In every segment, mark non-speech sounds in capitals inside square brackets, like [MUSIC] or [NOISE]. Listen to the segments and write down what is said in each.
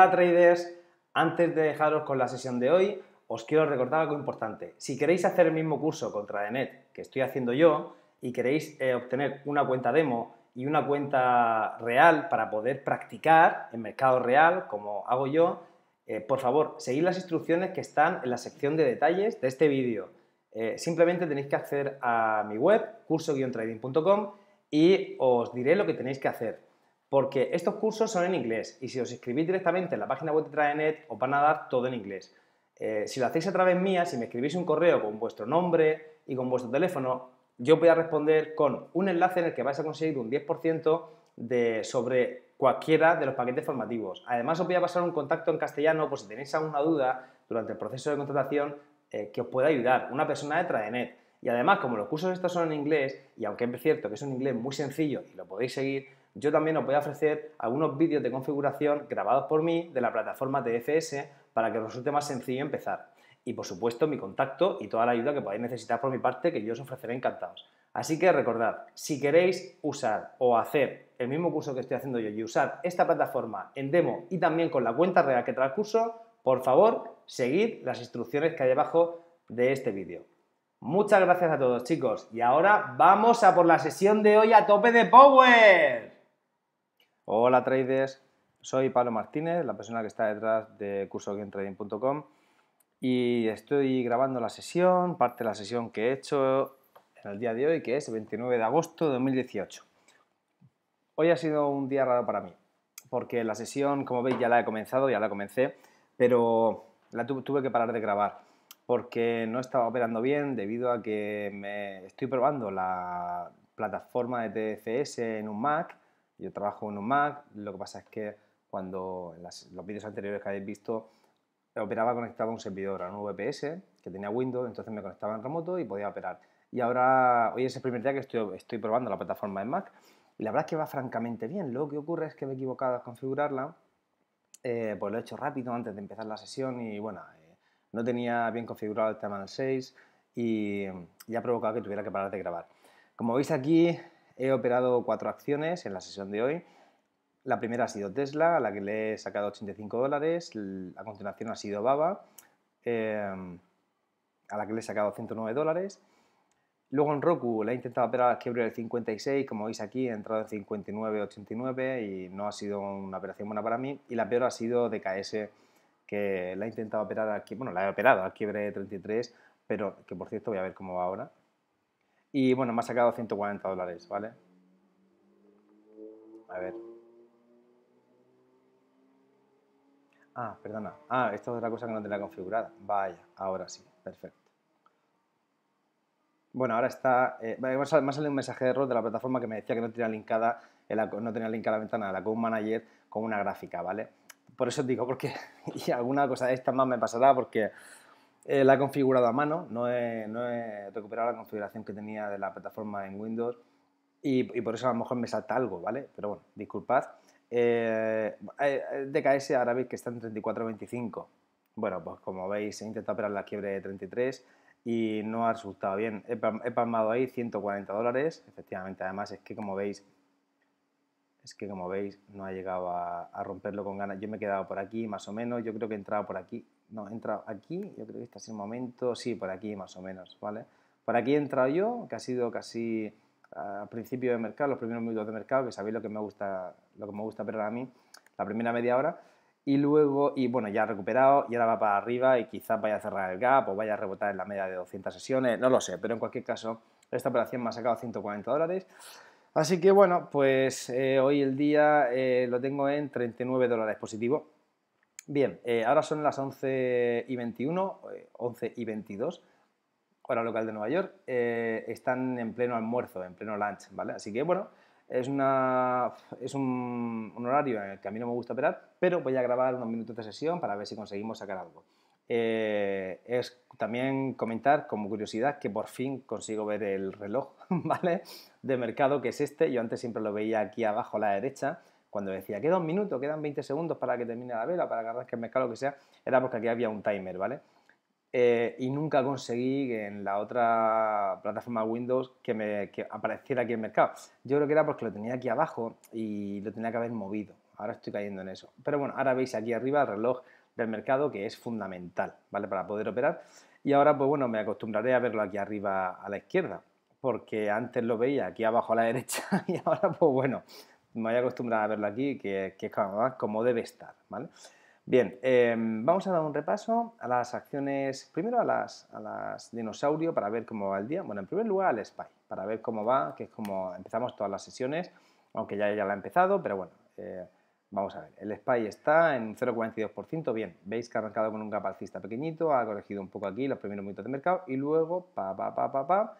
Hola traders, antes de dejaros con la sesión de hoy, os quiero recordar algo importante. Si queréis hacer el mismo curso contra Net que estoy haciendo yo y queréis eh, obtener una cuenta demo y una cuenta real para poder practicar en mercado real, como hago yo, eh, por favor, seguid las instrucciones que están en la sección de detalles de este vídeo. Eh, simplemente tenéis que acceder a mi web, curso-trading.com, y os diré lo que tenéis que hacer porque estos cursos son en inglés y si os escribís directamente en la página web de Traenet os van a dar todo en inglés. Eh, si lo hacéis a través mía, si me escribís un correo con vuestro nombre y con vuestro teléfono, yo voy a responder con un enlace en el que vais a conseguir un 10% de, sobre cualquiera de los paquetes formativos. Además, os voy a pasar un contacto en castellano por si tenéis alguna duda durante el proceso de contratación eh, que os pueda ayudar, una persona de Tradenet. Y además, como los cursos estos son en inglés, y aunque es cierto que es un inglés muy sencillo y lo podéis seguir, yo también os voy a ofrecer algunos vídeos de configuración grabados por mí de la plataforma TFS para que os resulte más sencillo empezar. Y por supuesto mi contacto y toda la ayuda que podáis necesitar por mi parte que yo os ofreceré encantados. Así que recordad, si queréis usar o hacer el mismo curso que estoy haciendo yo y usar esta plataforma en demo y también con la cuenta real que trae el curso, por favor, seguid las instrucciones que hay debajo de este vídeo. Muchas gracias a todos chicos y ahora vamos a por la sesión de hoy a tope de Power. Hola traders, soy Pablo Martínez, la persona que está detrás de cursogamtrading.com y estoy grabando la sesión, parte de la sesión que he hecho en el día de hoy, que es el 29 de agosto de 2018. Hoy ha sido un día raro para mí, porque la sesión, como veis, ya la he comenzado, ya la comencé, pero la tuve que parar de grabar porque no estaba operando bien debido a que me estoy probando la plataforma de TFS en un Mac yo trabajo en un Mac, lo que pasa es que cuando en los vídeos anteriores que habéis visto operaba conectado a un servidor, a un VPS que tenía Windows, entonces me conectaba en remoto y podía operar. Y ahora, hoy es el primer día que estoy, estoy probando la plataforma en Mac y la verdad es que va francamente bien. Lo que ocurre es que me he equivocado a configurarla, eh, pues lo he hecho rápido antes de empezar la sesión y bueno, eh, no tenía bien configurado el tema del 6 y, ya ha provocado que tuviera que parar de grabar. Como veis aquí, He operado cuatro acciones en la sesión de hoy. La primera ha sido Tesla, a la que le he sacado 85 dólares. A continuación ha sido Baba, em, a la que le he sacado 109 dólares. Luego en Roku la he intentado operar al quiebre del 56, como veis aquí he entrado en 59,89 y no ha sido una operación buena para mí. Y la peor ha sido DKS, que la he intentado operar aquí, bueno, la he operado al quiebre de 33, pero que por cierto voy a ver cómo va ahora. Y bueno, me ha sacado 140 dólares, ¿vale? A ver. Ah, perdona. Ah, esto es otra cosa que no tenía configurada. Vaya, ahora sí, perfecto. Bueno, ahora está. Eh, me ha salido un mensaje de error de la plataforma que me decía que no tenía linkada, el, eh, no tenía linkada la ventana de la Code Manager con una gráfica, ¿vale? Por eso os digo, porque [LAUGHS] y alguna cosa de esta más me pasará porque eh, la he configurado a mano, no he, recuperado la configuración que tenía de la plataforma en Windows y, por eso a lo mejor me salta algo, ¿vale? Pero bueno, disculpad. Eh, eh, DKS ahora veis que está en 34.25. Bueno, pues como veis he intentado operar la quiebre de 33 y no ha resultado bien. He, palmado ahí 140 dólares, efectivamente, además es que como veis es que como veis no ha llegado a, a romperlo con ganas. Yo me he quedado por aquí más o menos, yo creo que he entrado por aquí no, he entrado aquí, yo creo que está es el momento, sí, por aquí más o menos, ¿vale? Por aquí he entrado yo, que ha sido casi al principio de mercado, los primeros minutos de mercado, que sabéis lo que me gusta, lo que me gusta perder a mí, la primera media hora, y luego, y bueno, ya ha recuperado, y ahora va para arriba y quizás vaya a cerrar el gap o vaya a rebotar en la media de 200 sesiones, no lo sé, pero en cualquier caso, esta operación me ha sacado 140 dólares. Así que bueno, pues eh, hoy el día eh, lo tengo en 39 dólares positivo Bien, eh, ahora son las 11 y 21, 11 eh, y 22, hora local de Nueva York. Eh, están en pleno almuerzo, en pleno lunch, ¿vale? Así que bueno, es, una, un, horario en el que a mí no me gusta operar, pero voy a grabar unos minutos de sesión para ver si conseguimos sacar algo. es también comentar como curiosidad que por fin consigo ver el reloj [LAUGHS] ¿vale? de mercado que es este. Yo antes siempre lo veía aquí abajo a la derecha cuando decía, queda un minuto, quedan 20 segundos para que termine la vela, para que que el mercado, lo que sea, era porque aquí había un timer, ¿vale? Eh, y nunca conseguí que en la otra plataforma Windows que me que apareciera aquí el mercado. Yo creo que era porque lo tenía aquí abajo y lo tenía que haber movido. Ahora estoy cayendo en eso. Pero bueno, ahora veis aquí arriba el reloj del mercado que es fundamental, ¿vale? Para poder operar. Y ahora, pues bueno, me acostumbraré a verlo aquí arriba a la izquierda, porque antes lo veía aquí abajo a la [LAUGHS] derecha y ahora, pues bueno, me a acostumbrar a verlo aquí, que, que ah, como debe estar, ¿vale? Bien, em, vamos a dar un repaso a las acciones, primero a las, a las dinosaurio para ver cómo va el día. Bueno, en primer lugar al SPY, para ver cómo va, que es como empezamos todas las sesiones, aunque ya, ya la ha empezado, pero bueno, eh, vamos a ver. El SPY está en 0,42%, bien, veis que ha arrancado con un gap pequeñito, ha corregido un poco aquí los primeros minutos de mercado y luego, pa, pa, pa, pa, pa,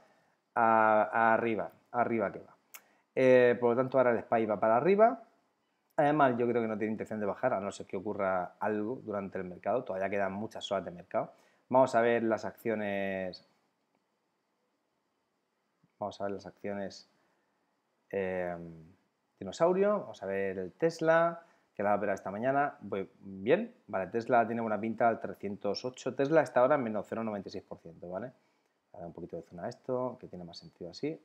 arriba, arriba que va. Eh, por lo tanto, ahora el SPY va para arriba. Además, yo creo que no tiene intención de bajar, a no ser que ocurra algo durante el mercado. Todavía quedan muchas horas de mercado. Vamos a ver las acciones. Vamos a ver las acciones em, dinosaurio. Vamos a ver el Tesla, que la va a operar esta mañana. bien, vale, Tesla tiene buena pinta al 308. Tesla está ahora en menos 0,96%, ¿vale? Voy a dar un poquito de zona a esto, que tiene más sentido así.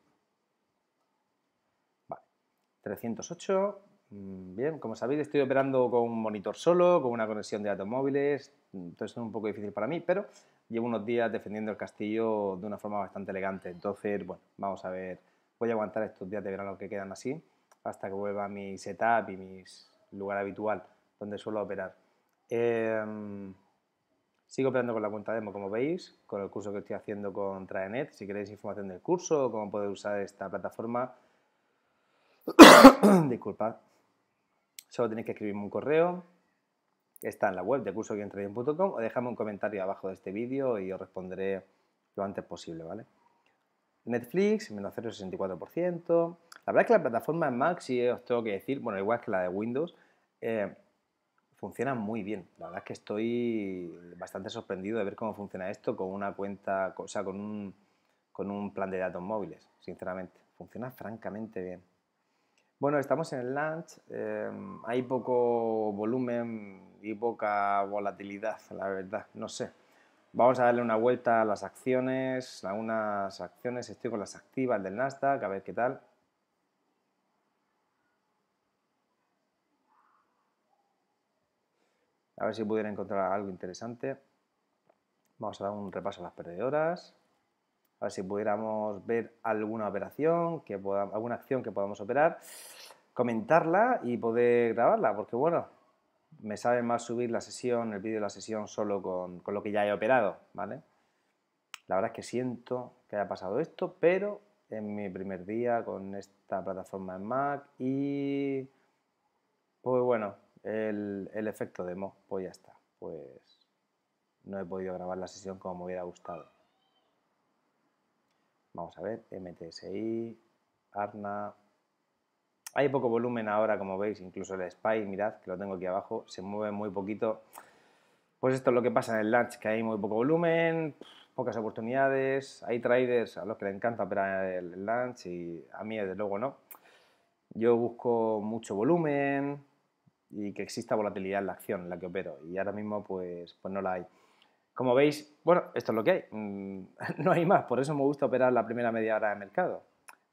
308. Mm, bien, como sabéis, estoy operando con un monitor solo, con una conexión de datos móviles, mm, entonces es un poco difícil para mí, pero llevo unos días defendiendo el castillo de una forma bastante elegante. Entonces, bueno, vamos a ver, voy a aguantar estos días de verano que quedan así, hasta que vuelva mi setup y mi lugar habitual donde suelo operar. Em, sigo operando con la cuenta demo, como veis, con el curso que estoy haciendo con Traenet. Si queréis información del curso, o cómo poder usar esta plataforma, disculpad, solo tenéis que escribirme un correo, está en la web de curso o déjame un comentario abajo de este vídeo y os responderé lo antes posible, ¿vale? Netflix, menos 0,64%. La verdad es que la plataforma Mac, si os tengo que decir, bueno, igual que la de Windows, eh, funciona muy bien. La verdad es que estoy bastante sorprendido de ver cómo funciona esto con una cuenta, o sea, con un plan de datos móviles, sinceramente. Funciona francamente bien. Bueno, estamos en el lunch, em, hay poco volumen y poca volatilidad, la verdad, no sé. Vamos a darle una vuelta a las acciones, algunas acciones, estoy con las activas del Nasdaq, a ver qué tal. A ver si pudiera encontrar algo interesante. Vamos a dar un repaso a las perdedoras a ver si pudiéramos ver alguna operación, que alguna acción que podamos operar, comentarla y poder grabarla, porque bueno, me sabe más subir la sesión, el vídeo de la sesión solo con, lo que ya he operado, ¿vale? La verdad es que siento que haya pasado esto, pero en mi primer día con esta plataforma en Mac y pues bueno, el, el efecto demo, pues ya está, pues no he podido grabar la sesión como me hubiera gustado. Vamos a ver, MTSI, ARNA. Hay poco volumen ahora, como veis, incluso el SPY, mirad, que lo tengo aquí abajo, se mueve muy poquito. Pues esto es lo que pasa en el lunch, que hay muy poco volumen, pocas oportunidades, hay traders a los que les encanta operar el lunch y a mí desde luego no. Yo busco mucho volumen y que exista volatilidad en la acción en la que opero y ahora mismo pues, pues no la hay. Como veis, bueno, esto es lo que hay. Mm, [LAUGHS] no hay más, por eso me gusta operar la primera media hora de mercado.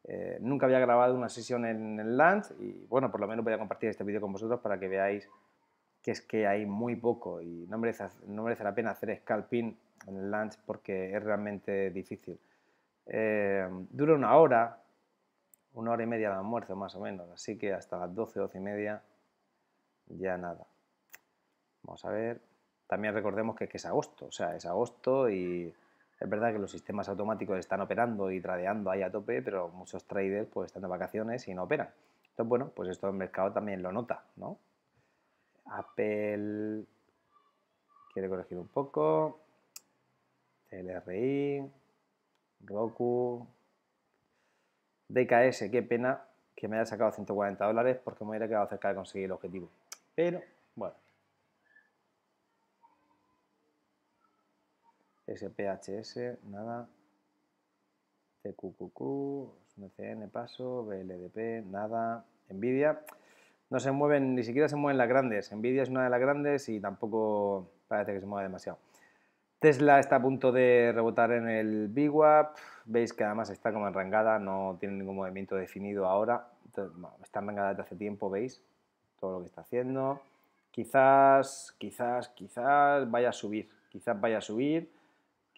Eh, nunca había grabado una sesión en el lunch y bueno, por lo menos voy a compartir este vídeo con vosotros para que veáis que es que hay muy poco y no merece, la pena hacer scalping en el lunch porque es realmente difícil. Eh, dura una hora, una hora y media de almuerzo más o menos, así que hasta las 12, 12 y media ya nada. Vamos a ver. También recordemos que, es agosto, o sea, es agosto y es verdad que los sistemas automáticos están operando y tradeando ahí a tope, pero muchos traders pues están de vacaciones y no operan. Entonces, bueno, pues esto el mercado también lo nota, ¿no? Apple quiere corregir un poco, LRI, Roku, DKS, qué pena que me haya sacado 140 dólares porque me hubiera quedado cerca de conseguir el objetivo. Pero, bueno, SPHS, nada. una MCN paso, BLDP, nada. NVIDIA, no se mueven, ni siquiera se mueven las grandes. NVIDIA es una de las grandes y tampoco parece que se mueva demasiado. Tesla está a punto de rebotar en el VWAP, veis que además está como enrangada, no tiene ningún movimiento definido ahora, está enrangada desde hace tiempo, veis todo lo que está haciendo. Quizás, quizás, quizás vaya a subir, quizás vaya a subir,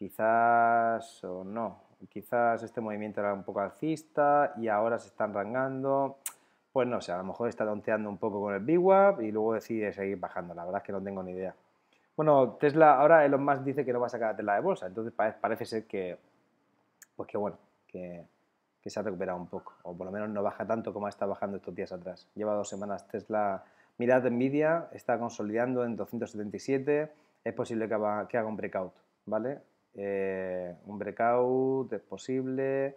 quizás o no. Quizás este movimiento era un poco alcista y ahora se están rangando. Pues no sé, a lo mejor está tonteando un poco con el BWAP y luego decide seguir bajando. La verdad es que no tengo ni idea. Bueno, Tesla, ahora Elon Musk dice que no va a sacar a Tesla de bolsa, entonces parece ser que, pues que bueno, que, se ha recuperado un poco, o por lo menos no baja tanto como ha estado bajando estos días atrás. Lleva dos semanas Tesla, mirad Nvidia, está consolidando en 277, es posible que haga, que haga un breakout, ¿vale? Eh, un breakout es posible,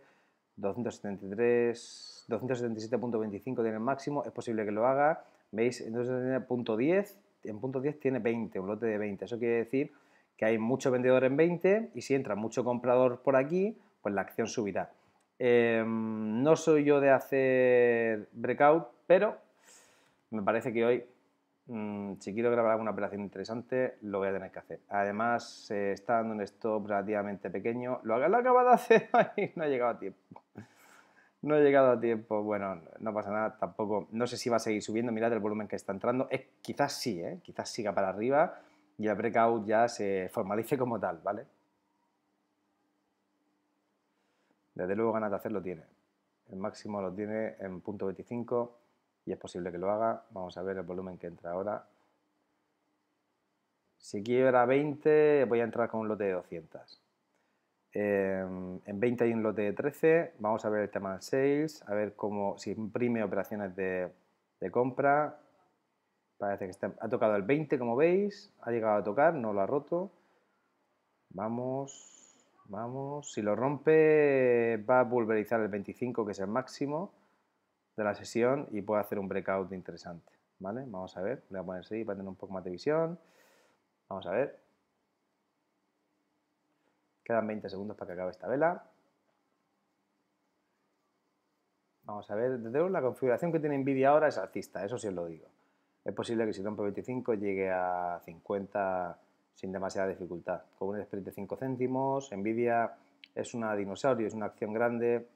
273, 277.25 tiene el máximo, es posible que lo haga, veis, entonces punto 10, en punto 10 tiene 20, un lote de 20, eso quiere decir que hay mucho vendedor en 20 y si entra mucho comprador por aquí, pues la acción subirá. Eh, no soy yo de hacer breakout, pero me parece que hoy Mm, si quiero grabar alguna operación interesante, lo voy a tener que hacer. Además, se está dando un stop relativamente pequeño. Lo, lo acaba de hacer [LAUGHS] no ha llegado a tiempo. No ha llegado a tiempo. Bueno, no pasa nada. Tampoco, no sé si va a seguir subiendo. Mirad el volumen que está entrando. quizás sí, ¿eh? Quizás siga para arriba y el breakout ya se formalice como tal, ¿vale? Desde luego ganas de hacerlo tiene. El máximo lo tiene en punto 25 y es posible que lo haga. Vamos a ver el volumen que entra ahora. Si quiero 20, voy a entrar con un lote de 200. Eh, en 20 hay un lote de 13. Vamos a ver el tema del sales, a ver cómo si imprime operaciones de, compra. Parece que ha tocado el 20, como veis. Ha llegado a tocar, no lo ha roto. Vamos, vamos. Si lo rompe, va a pulverizar el 25, que es el máximo de la sesión y puede hacer un breakout interesante. ¿Vale? Vamos a ver, voy a poner así para tener un poco más de visión. Vamos a ver. Quedan 20 segundos para que acabe esta vela. Vamos a ver, desde luego la configuración que tiene NVIDIA ahora es alcista, eso sí os lo digo. Es posible que si rompe 25 llegue a 50 sin demasiada dificultad. Con un sprint de 5 céntimos, NVIDIA es una dinosaurio, es una acción grande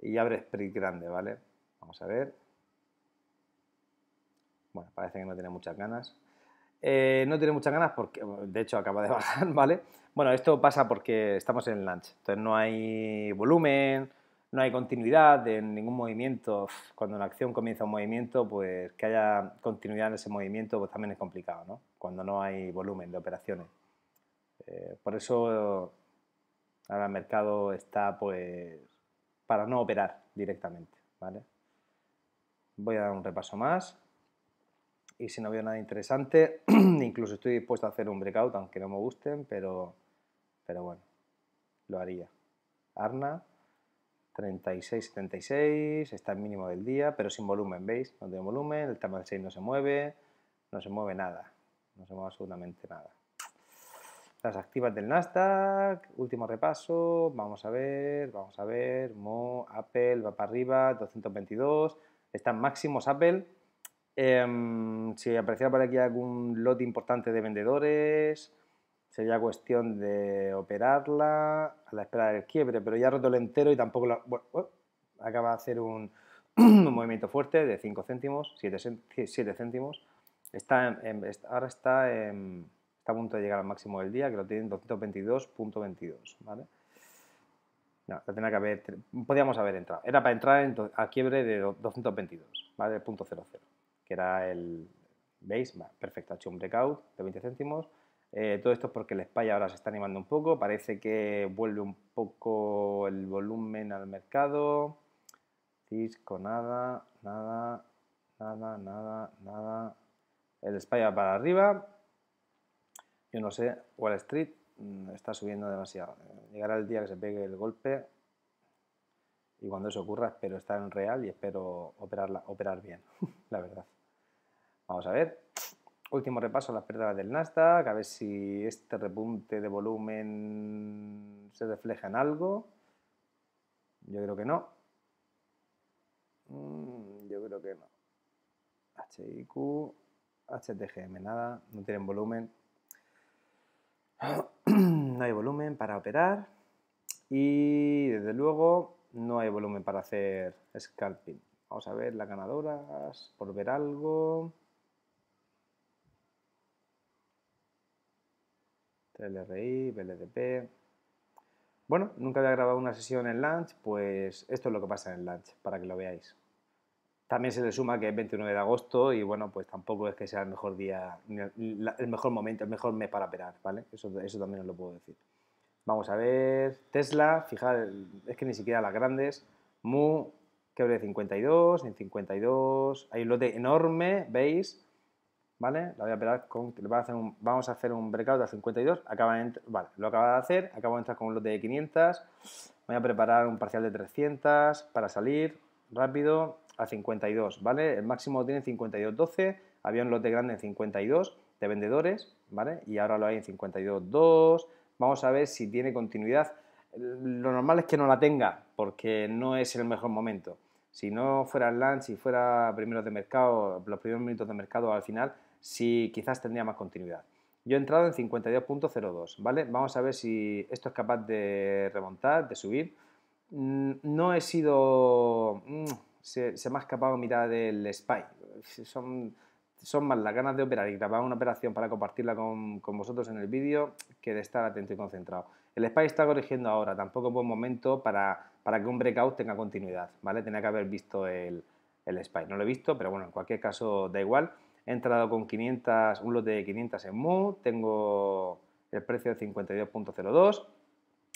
y abre sprint grande, ¿vale? Vamos a ver. Bueno, parece que no tiene muchas ganas. Eh, no tiene muchas ganas porque, de hecho, acaba de [LAUGHS] bajar, ¿vale? Bueno, esto pasa porque estamos en el lunch, entonces no hay volumen, no hay continuidad de ningún movimiento. Cuando la acción comienza un movimiento, pues que haya continuidad en ese movimiento pues también es complicado, ¿no? Cuando no hay volumen de operaciones. Eh, por eso ahora el mercado está pues para no operar directamente, ¿vale? Voy a dar un repaso más. Y si no veo nada interesante, [CLEARS THROAT] incluso estoy dispuesto a hacer un breakout, aunque no me gusten, pero, pero bueno, lo haría. Arna, 36,76, está el mínimo del día, pero sin volumen, ¿veis? No tiene volumen, el tamaño 6 no se mueve, no se mueve nada, no se mueve absolutamente nada. Las activas del Nasdaq, último repaso, vamos a ver, vamos a ver, Mo, Apple va para arriba, 222, están máximos Apple. Em, si apareciera por aquí algún lote importante de vendedores, sería cuestión de operarla a la espera del quiebre, pero ya roto el entero y tampoco la... Bueno, oh, acaba de hacer un, [CLEARS THROAT] movimiento fuerte de 5 céntimos, 7, céntimos. Está en, ahora está, está a punto de llegar al máximo del día, que lo tienen 222.22, ¿vale? No, tenía que haber, podíamos haber entrado. Era para entrar a quiebre de 222, ¿vale? Punto 00, que era el, ¿veis? perfecto, ha hecho un breakout de 20 céntimos. Eh, todo esto es porque el SPY ahora se está animando un poco, parece que vuelve un poco el volumen al mercado. Cisco, nada, nada, nada, nada, nada. El SPY va para arriba. Yo no sé, Wall Street, Mm, está subiendo demasiado. Llegará el día que se pegue el golpe y cuando eso ocurra espero estar en real y espero operarla, operar bien, [LAUGHS] la verdad. Vamos a ver. Último repaso a las pérdidas del Nasdaq, a ver si este repunte de volumen se refleja en algo. Yo creo que no. Mm, yo creo que no. HIQ, HTGM, nada, no tienen volumen no hay volumen para operar y desde luego no hay volumen para hacer scalping. Vamos a ver las ganadoras, por ver algo. TLRI, BLDP. Bueno, nunca había grabado una sesión en Lunch, pues esto es lo que pasa en Lunch, para que lo veáis. También se le suma que es 29 de agosto y bueno, pues tampoco es que sea el mejor día, el mejor momento, el mejor mes para operar, ¿vale? Eso, eso también os lo puedo decir. Vamos a ver, Tesla, fijad, es que ni siquiera las grandes, Mu, que abre 52, en 52, hay un lote enorme, ¿veis? ¿Vale? La voy a operar con, hacer vamos a hacer un breakout a 52, acaba de, vale, lo acaba de hacer, acabo de entrar con un lote de 500, voy a preparar un parcial de 300 para salir rápido, a 52, ¿vale? El máximo tiene 52 52.12, había un lote grande en 52 de vendedores, ¿vale? Y ahora lo hay en 52.2, vamos a ver si tiene continuidad. Lo normal es que no la tenga, porque no es el mejor momento. Si no fuera el lunch, si fuera primeros de mercado, los primeros minutos de mercado al final, sí quizás tendría más continuidad. Yo he entrado en 52.02, ¿vale? Vamos a ver si esto es capaz de remontar, de subir. Mm, no he sido... Mm, se, se me ha escapado a del spy. Son, son más las ganas de operar y grabar una operación para compartirla con, vosotros en el vídeo que de estar atento y concentrado. El spy está corrigiendo ahora, tampoco es buen momento para, que un breakout tenga continuidad, ¿vale? Tenía que haber visto el, el spy, no lo he visto, pero bueno, en cualquier caso da igual. He entrado con 500, un lote de 500 en mood tengo el precio de 52.02.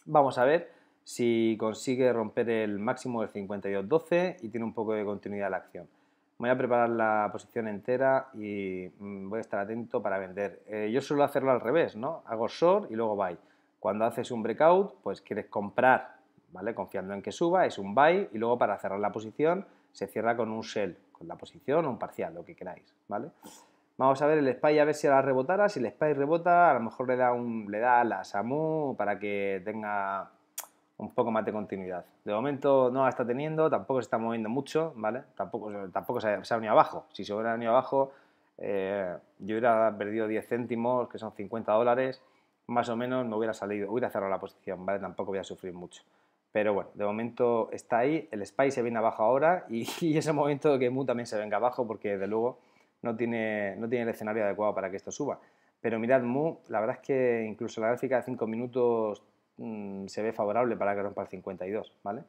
Vamos a ver si consigue romper el máximo del 52.12 y tiene un poco de continuidad la acción. Voy a preparar la posición entera y mm, voy a estar atento para vender. Eh, yo suelo hacerlo al revés, ¿no? Hago short y luego buy. Cuando haces un breakout, pues quieres comprar, ¿vale? Confiando en que suba, es un buy y luego para cerrar la posición se cierra con un sell, con la posición o un parcial, lo que queráis, ¿vale? Vamos a ver el spy a ver si la rebotara. Si el spy rebota, a lo mejor le da, un, le da a para que tenga un poco más de continuidad. De momento no la está teniendo, tampoco se está moviendo mucho, ¿vale? Tampoco, tampoco se, ha venido abajo. Si se hubiera venido abajo, eh, yo hubiera perdido 10 céntimos, que son 50 dólares, más o menos me hubiera salido, hubiera cerrado la posición, ¿vale? Tampoco voy a sufrir mucho. Pero bueno, de momento está ahí, el SPY se viene abajo ahora [LAUGHS] y, es ese momento que MU también se venga abajo porque de luego no tiene, no tiene el escenario adecuado para que esto suba. Pero mirad MU, la verdad es que incluso la gráfica de 5 minutos Mm, se ve favorable para que rompa el 52, ¿vale?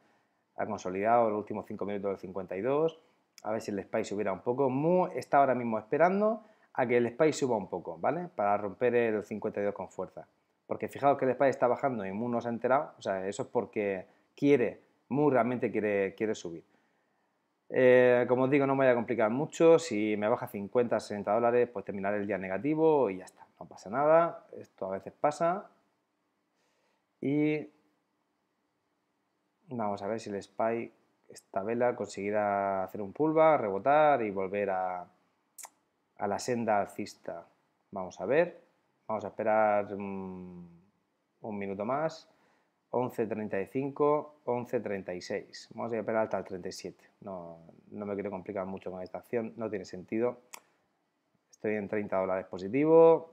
Ha consolidado los últimos 5 minutos del 52, a ver si el SPY subiera un poco. Mu está ahora mismo esperando a que el SPY suba un poco, ¿vale? Para romper el 52 con fuerza. Porque fijaos que el SPY está bajando y Mu no se ha enterado, o sea, eso es porque quiere, Mu realmente quiere, quiere subir. Eh, como os digo, no me voy a complicar mucho. Si me baja 50, 60 dólares, pues terminaré el día negativo y ya está. No pasa nada. Esto a veces pasa. Y vamos a ver si el Spy, esta vela, conseguirá hacer un pulva, rebotar y volver a, la senda alcista. Vamos a ver, vamos a esperar mm, un, minuto más. 11.35, 11.36. Vamos a esperar hasta el 37. No, no me quiero complicar mucho con esta acción, no tiene sentido. Estoy en 30 dólares positivo,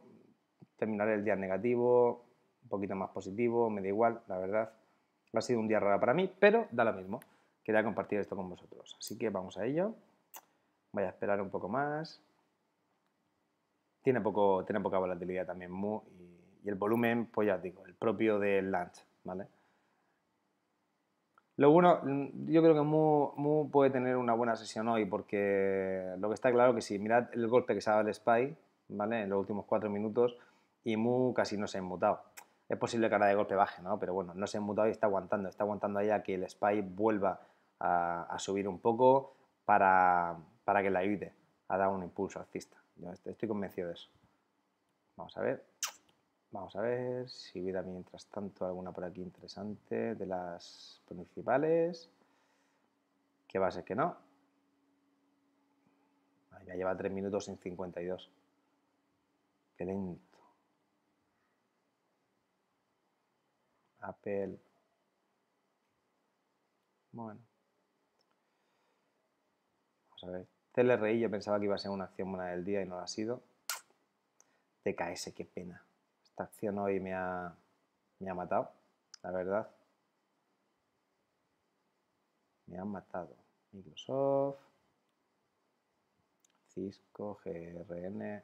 terminaré el día negativo, un poquito más positivo, me da igual, la verdad. Ha sido un día raro para mí, pero da lo mismo. Quería compartir esto con vosotros. Así que vamos a ello. Voy a esperar un poco más. Tiene, poco, tiene poca volatilidad también Mu y, el volumen, pues ya os digo, el propio del lunch, ¿vale? Lo bueno, mm, yo creo que Mu, puede tener una buena sesión hoy porque lo que está claro que si mirad el golpe que se ha dado el Spy, ¿vale? En los últimos cuatro minutos y Mu casi no se ha inmutado es posible que ahora de golpe baje, ¿no? Pero bueno, no se ha mutado y está aguantando, está aguantando ahí a que el SPY vuelva a, subir un poco para, que la evite. a dar un impulso alcista. Yo estoy, convencido de eso. Vamos a ver. Vamos a ver si hubiera mientras tanto alguna por aquí interesante de las principales. ¿Qué va a ser que no? Ya lleva 3 minutos en 52. Qué lento. Apple. Bueno. Vamos a ver. CLRI yo pensaba que iba a ser una acción buena del día y no lo ha sido. TKS, qué pena. Esta acción hoy me ha, me ha matado, la verdad. Me han matado. Microsoft, Cisco, GRN,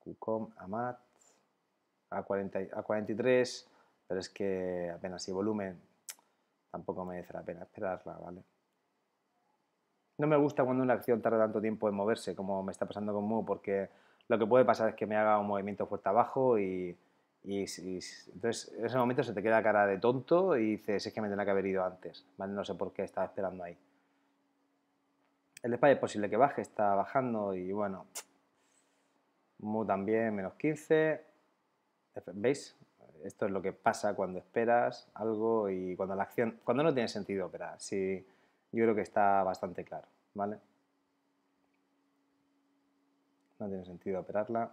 QCOM, AMAT a, 40, a 43, pero es que apenas si volumen tampoco merece la pena esperarla, ¿vale? No me gusta cuando una acción tarda tanto tiempo en moverse como me está pasando con Mu, porque lo que puede pasar es que me haga un movimiento fuerte abajo y, entonces en ese momento se te queda cara de tonto y dices, es que me tendrá que haber ido antes, ¿vale? No sé por qué estaba esperando ahí. El spy es posible que baje, está bajando y bueno, Mu también, menos 15. ¿Veis? Esto es lo que pasa cuando esperas algo y cuando la acción, cuando no tiene sentido operar. Sí, yo creo que está bastante claro, ¿vale? No tiene sentido operarla.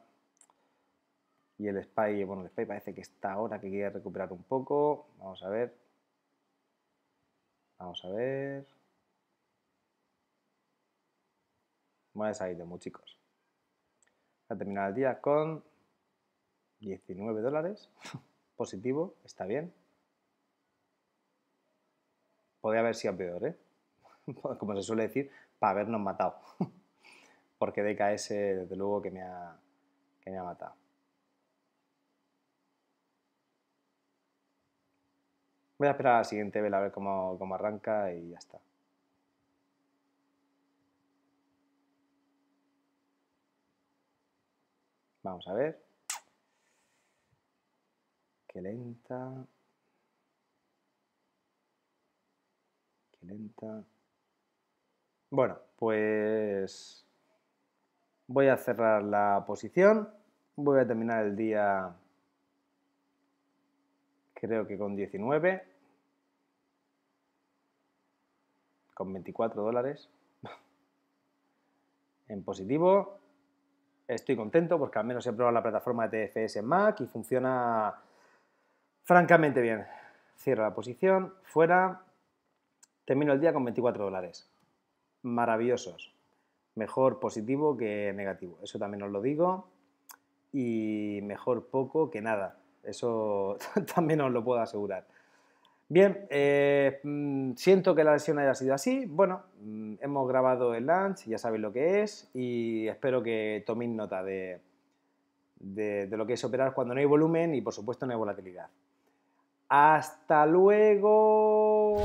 Y el spy, bueno, el spy parece que está ahora que quiere recuperar un poco. Vamos a ver. Vamos a ver. Bueno, a salir de muy chicos. Ha terminado el día con 19 dólares, positivo, está bien. Podría haber sido peor, ¿eh? [LAUGHS] Como se suele decir, para habernos matado. [LAUGHS] Porque DKS, desde luego, que me ha, que me ha matado. Voy a esperar a la siguiente vela a ver cómo, cómo arranca y ya está. Vamos a ver qué lenta, qué lenta. Bueno, pues voy a cerrar la posición, voy a terminar el día creo que con 19, con 24 dólares [LAUGHS] en positivo. Estoy contento porque al menos he probado la plataforma de TFS Mac y funciona francamente bien. Cierro la posición, fuera, termino el día con 24 dólares. Maravillosos. Mejor positivo que negativo. Eso también os lo digo. Y mejor poco que nada. Eso [LAUGHS] también os lo puedo asegurar. Bien, eh, mm, siento que la lesión haya sido así. Bueno, mm, hemos grabado el lunch, ya sabéis lo que es, y espero que toméis nota de, de lo que es operar cuando no hay volumen y por supuesto no hay volatilidad. Hasta luego.